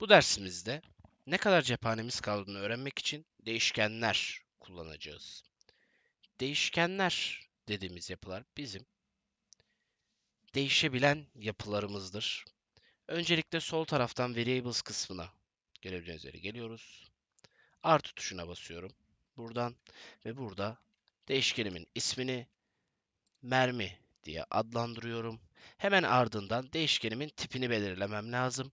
Bu dersimizde ne kadar cephanemiz kaldığını öğrenmek için değişkenler kullanacağız. Değişkenler dediğimiz yapılar bizim değişebilen yapılarımızdır. Öncelikle sol taraftan variables kısmına görebileceğiniz yere geliyoruz. Artı tuşuna basıyorum. Buradan ve burada değişkenimin ismini mermi diye adlandırıyorum. Hemen ardından değişkenimin tipini belirlemem lazım.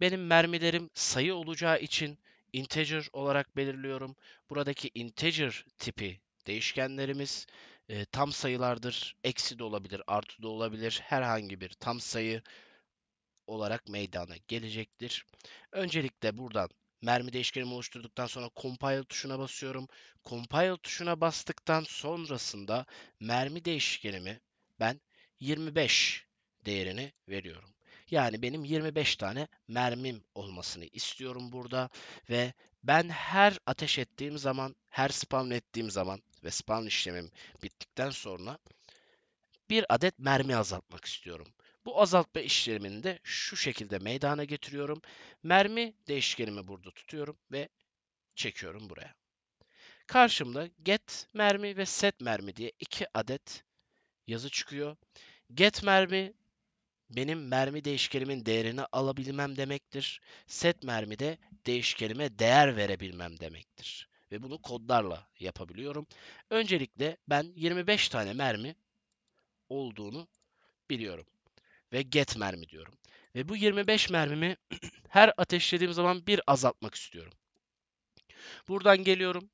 Benim mermilerim sayı olacağı için integer olarak belirliyorum. Buradaki integer tipi değişkenlerimiz e, tam sayılardır. Eksi de olabilir, artı da olabilir. Herhangi bir tam sayı olarak meydana gelecektir. Öncelikle buradan mermi değişkenimi oluşturduktan sonra compile tuşuna basıyorum. Compile tuşuna bastıktan sonrasında mermi değişkenimi ben 25 değerini veriyorum. Yani benim 25 tane mermim olmasını istiyorum burada ve ben her ateş ettiğim zaman, her spawn ettiğim zaman ve spawn işlemim bittikten sonra bir adet mermi azaltmak istiyorum. Bu azaltma işlemini de şu şekilde meydana getiriyorum. Mermi değişkenimi burada tutuyorum ve çekiyorum buraya. Karşımda get mermi ve set mermi diye iki adet yazı çıkıyor. Get mermi benim mermi değişkenimin değerini alabilmem demektir. Set mermide değişkenime değer verebilmem demektir. Ve bunu kodlarla yapabiliyorum. Öncelikle ben 25 tane mermi olduğunu biliyorum. Ve get mermi diyorum. Ve bu 25 mermimi her ateşlediğim zaman bir azaltmak istiyorum. Buradan geliyorum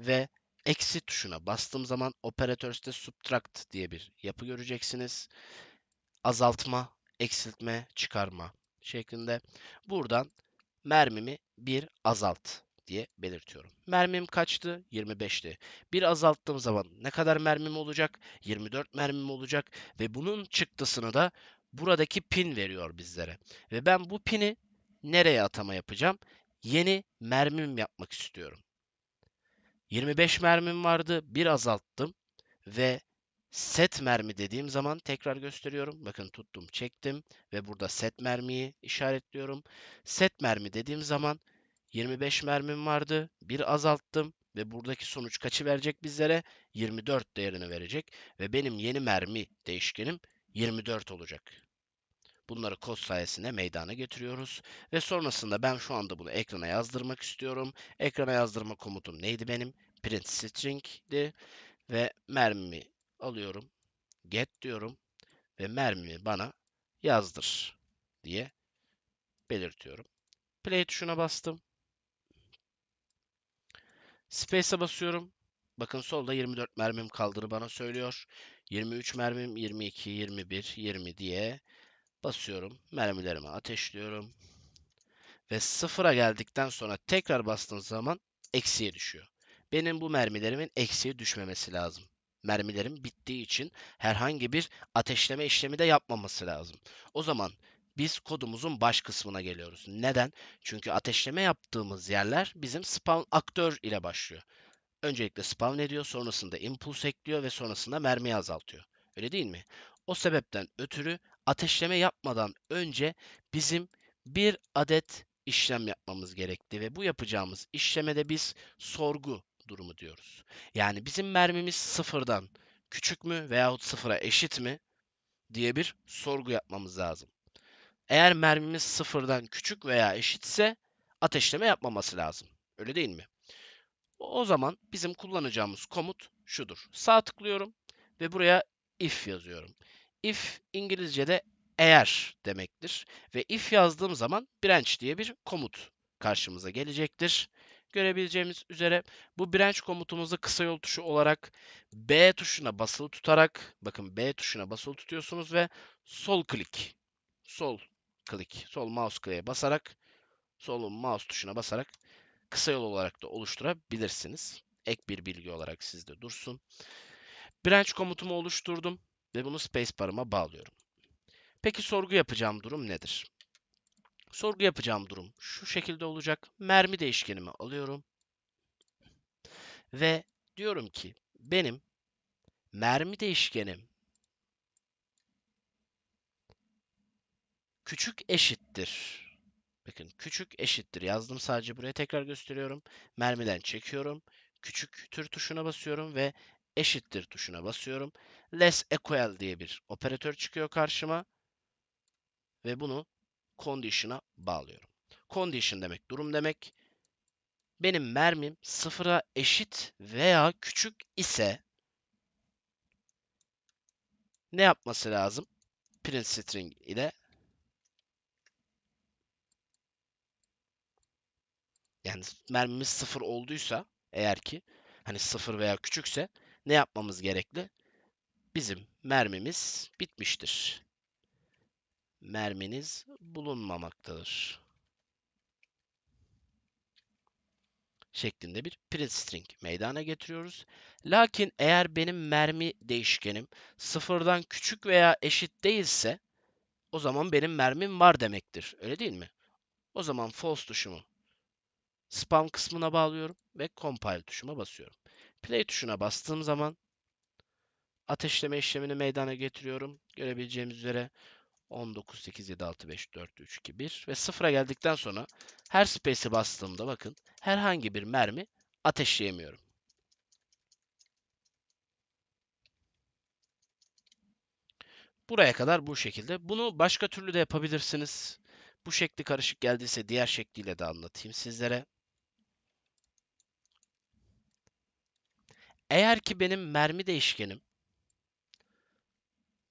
ve eksi tuşuna bastığım zaman operatörs'te subtract diye bir yapı göreceksiniz. Azaltma eksiltme, çıkarma şeklinde. Buradan mermimi bir azalt diye belirtiyorum. Mermim kaçtı? 25'ti. Bir azalttığım zaman ne kadar mermim olacak? 24 mermim olacak ve bunun çıktısını da buradaki pin veriyor bizlere. Ve ben bu pini nereye atama yapacağım? Yeni mermim yapmak istiyorum. 25 mermim vardı. Bir azalttım ve set mermi dediğim zaman tekrar gösteriyorum. Bakın tuttum çektim ve burada set mermiyi işaretliyorum. Set mermi dediğim zaman 25 mermim vardı. Bir azalttım ve buradaki sonuç kaçı verecek bizlere? 24 değerini verecek ve benim yeni mermi değişkenim 24 olacak. Bunları kod sayesinde meydana getiriyoruz ve sonrasında ben şu anda bunu ekrana yazdırmak istiyorum. Ekrana yazdırma komutum neydi benim? Print string'di ve mermi alıyorum. Get diyorum ve mermimi bana yazdır diye belirtiyorum. Play tuşuna bastım. Space'e basıyorum. Bakın solda 24 mermim kaldığını bana söylüyor. 23 mermim, 22, 21, 20 diye basıyorum. Mermilerimi ateşliyorum. Ve sıfıra geldikten sonra tekrar bastığınız zaman eksiye düşüyor. Benim bu mermilerimin eksiye düşmemesi lazım mermilerin bittiği için herhangi bir ateşleme işlemi de yapmaması lazım. O zaman biz kodumuzun baş kısmına geliyoruz. Neden? Çünkü ateşleme yaptığımız yerler bizim spawn aktör ile başlıyor. Öncelikle spawn ediyor, sonrasında impuls ekliyor ve sonrasında mermiyi azaltıyor. Öyle değil mi? O sebepten ötürü ateşleme yapmadan önce bizim bir adet işlem yapmamız gerekti ve bu yapacağımız işlemede biz sorgu durumu diyoruz. Yani bizim mermimiz sıfırdan küçük mü veyahut sıfıra eşit mi diye bir sorgu yapmamız lazım. Eğer mermimiz sıfırdan küçük veya eşitse ateşleme yapmaması lazım. Öyle değil mi? O zaman bizim kullanacağımız komut şudur. Sağ tıklıyorum ve buraya if yazıyorum. If İngilizce'de eğer demektir ve if yazdığım zaman branch diye bir komut karşımıza gelecektir. Görebileceğimiz üzere bu branch komutumuzu kısa yol tuşu olarak B tuşuna basılı tutarak bakın B tuşuna basılı tutuyorsunuz ve sol klik sol klik sol mouse kliğe basarak solun mouse tuşuna basarak kısa yol olarak da oluşturabilirsiniz. Ek bir bilgi olarak sizde dursun. Branch komutumu oluşturdum ve bunu spacebar'ıma bağlıyorum. Peki sorgu yapacağım durum nedir? Sorgu yapacağım durum şu şekilde olacak. Mermi değişkenimi alıyorum. Ve diyorum ki benim mermi değişkenim küçük eşittir. Bakın küçük eşittir. Yazdım sadece buraya tekrar gösteriyorum. Mermiden çekiyorum. küçük tür tuşuna basıyorum ve eşittir tuşuna basıyorum. Less equal diye bir operatör çıkıyor karşıma. Ve bunu condition'a bağlıyorum. Condition demek durum demek. Benim mermim sıfıra eşit veya küçük ise ne yapması lazım? Print string ile yani mermimiz sıfır olduysa eğer ki hani sıfır veya küçükse ne yapmamız gerekli? Bizim mermimiz bitmiştir merminiz bulunmamaktadır. şeklinde bir print string meydana getiriyoruz. Lakin eğer benim mermi değişkenim sıfırdan küçük veya eşit değilse o zaman benim mermim var demektir. Öyle değil mi? O zaman false tuşumu spam kısmına bağlıyorum ve compile tuşuma basıyorum. Play tuşuna bastığım zaman ateşleme işlemini meydana getiriyorum. Görebileceğimiz üzere 19, 8, 7, 6, 5, 4, 3, 2, 1 ve sıfıra geldikten sonra her space'i bastığımda bakın herhangi bir mermi ateşleyemiyorum. Buraya kadar bu şekilde. Bunu başka türlü de yapabilirsiniz. Bu şekli karışık geldiyse diğer şekliyle de anlatayım sizlere. Eğer ki benim mermi değişkenim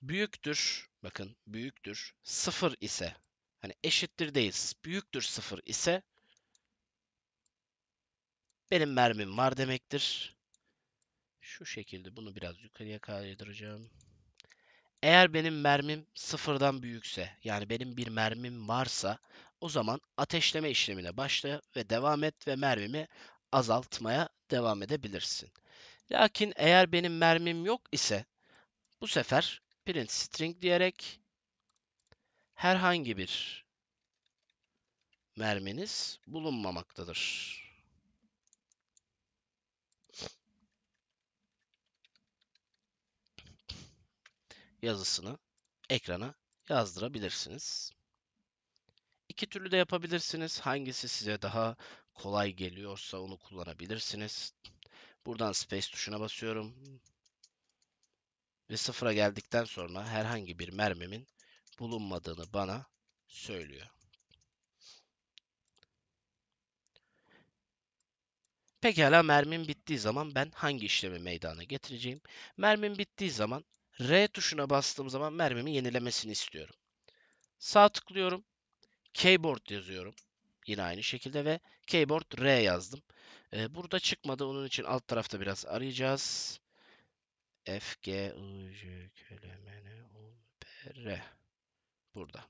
büyüktür bakın büyüktür 0 ise hani eşittir değil büyüktür 0 ise benim mermim var demektir. Şu şekilde bunu biraz yukarıya kaydıracağım. Eğer benim mermim sıfırdan büyükse, yani benim bir mermim varsa, o zaman ateşleme işlemine başla ve devam et ve mermimi azaltmaya devam edebilirsin. Lakin eğer benim mermim yok ise, bu sefer print string diyerek herhangi bir merminiz bulunmamaktadır. Yazısını ekrana yazdırabilirsiniz. İki türlü de yapabilirsiniz. Hangisi size daha kolay geliyorsa onu kullanabilirsiniz. Buradan space tuşuna basıyorum ve sıfıra geldikten sonra herhangi bir mermimin bulunmadığını bana söylüyor. Pekala mermim bittiği zaman ben hangi işlemi meydana getireceğim? Mermim bittiği zaman R tuşuna bastığım zaman mermimi yenilemesini istiyorum. Sağ tıklıyorum. Keyboard yazıyorum. Yine aynı şekilde ve keyboard R yazdım. Ee, burada çıkmadı. Onun için alt tarafta biraz arayacağız. F, G, I, J, K, L, M, N, O, P, R. Burada.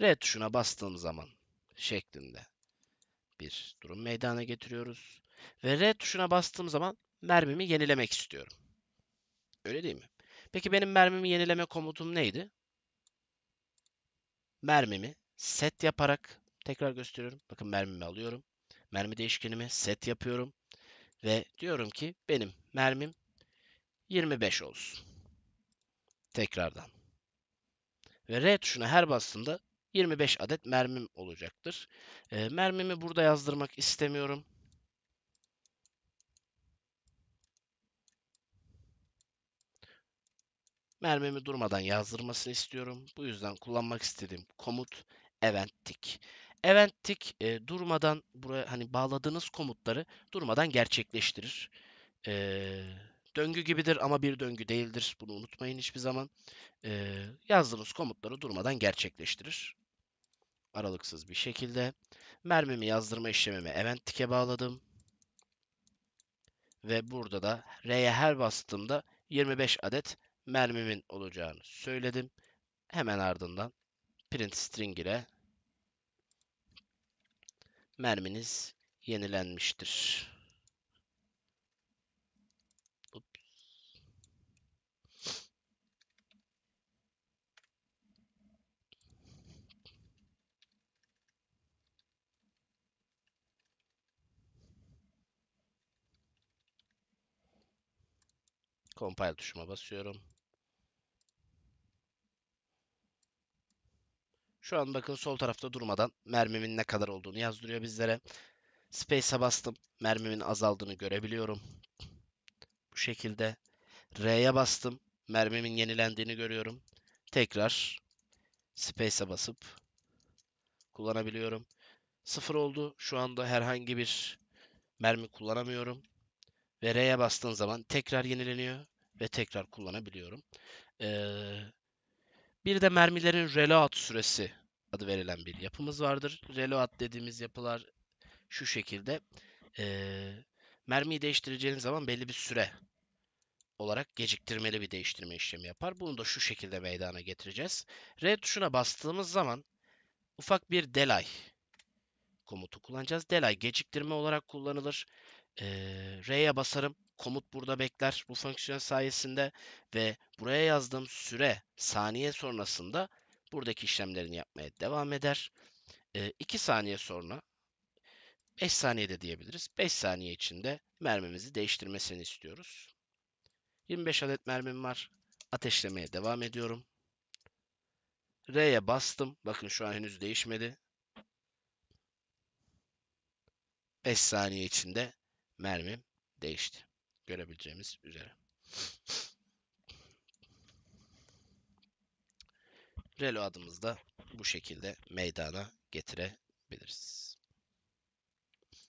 R tuşuna bastığım zaman şeklinde bir durum meydana getiriyoruz. Ve R tuşuna bastığım zaman mermimi yenilemek istiyorum. Öyle değil mi? Peki benim mermimi yenileme komutum neydi? Mermimi set yaparak tekrar gösteriyorum. Bakın mermimi alıyorum. Mermi değişkenimi set yapıyorum. Ve diyorum ki benim mermim 25 olsun. Tekrardan. Ve R tuşuna her bastığımda 25 adet mermim olacaktır. E, mermimi burada yazdırmak istemiyorum. Mermimi durmadan yazdırmasını istiyorum. Bu yüzden kullanmak istediğim komut event tick. Event tick e, durmadan buraya hani bağladığınız komutları durmadan gerçekleştirir. Eee Döngü gibidir ama bir döngü değildir. Bunu unutmayın hiçbir zaman. Ee, yazdığımız komutları durmadan gerçekleştirir. Aralıksız bir şekilde. Mermimi yazdırma işlemimi event tike bağladım. Ve burada da R'ye her bastığımda 25 adet mermimin olacağını söyledim. Hemen ardından print string ile merminiz yenilenmiştir. Compile tuşuma basıyorum. Şu an bakın sol tarafta durmadan mermimin ne kadar olduğunu yazdırıyor bizlere. Space'e bastım. Mermimin azaldığını görebiliyorum. Bu şekilde. R'ye bastım. Mermimin yenilendiğini görüyorum. Tekrar Space'e basıp kullanabiliyorum. Sıfır oldu. Şu anda herhangi bir mermi kullanamıyorum ve R'ye bastığın zaman tekrar yenileniyor ve tekrar kullanabiliyorum. Ee, bir de mermilerin reload süresi adı verilen bir yapımız vardır. Reload dediğimiz yapılar şu şekilde. Ee, mermiyi değiştireceğiniz zaman belli bir süre olarak geciktirmeli bir değiştirme işlemi yapar. Bunu da şu şekilde meydana getireceğiz. R tuşuna bastığımız zaman ufak bir delay komutu kullanacağız. Delay geciktirme olarak kullanılır e, R'ye basarım. Komut burada bekler bu fonksiyon sayesinde ve buraya yazdığım süre saniye sonrasında buradaki işlemlerini yapmaya devam eder. 2 e, saniye sonra 5 saniyede diyebiliriz. 5 saniye içinde mermimizi değiştirmesini istiyoruz. 25 adet mermim var. Ateşlemeye devam ediyorum. R'ye bastım. Bakın şu an henüz değişmedi. 5 saniye içinde Mermi değişti. Görebileceğimiz üzere. Reload'ımızı da bu şekilde meydana getirebiliriz.